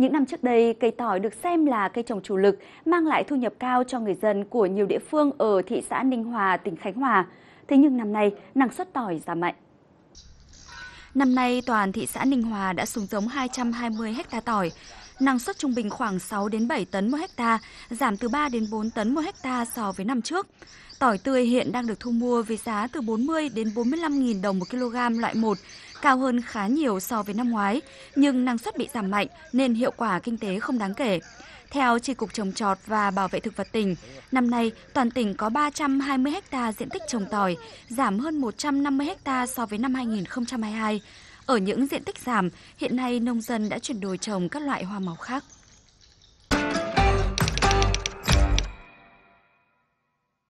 Những năm trước đây, cây tỏi được xem là cây trồng chủ lực, mang lại thu nhập cao cho người dân của nhiều địa phương ở thị xã Ninh Hòa, tỉnh Khánh Hòa. Thế nhưng năm nay, năng suất tỏi giảm mạnh. Năm nay, toàn thị xã Ninh Hòa đã xuống giống 220 ha tỏi năng suất trung bình khoảng 6 đến 7 tấn một hecta, giảm từ 3 đến 4 tấn một hecta so với năm trước. Tỏi tươi hiện đang được thu mua với giá từ 40 đến 45.000 đồng một kg loại 1, cao hơn khá nhiều so với năm ngoái, nhưng năng suất bị giảm mạnh nên hiệu quả kinh tế không đáng kể. Theo Tri Cục Trồng Trọt và Bảo vệ Thực vật tỉnh, năm nay toàn tỉnh có 320 ha diện tích trồng tỏi, giảm hơn 150 ha so với năm 2022. Ở những diện tích giảm, hiện nay nông dân đã chuyển đổi trồng các loại hoa màu khác.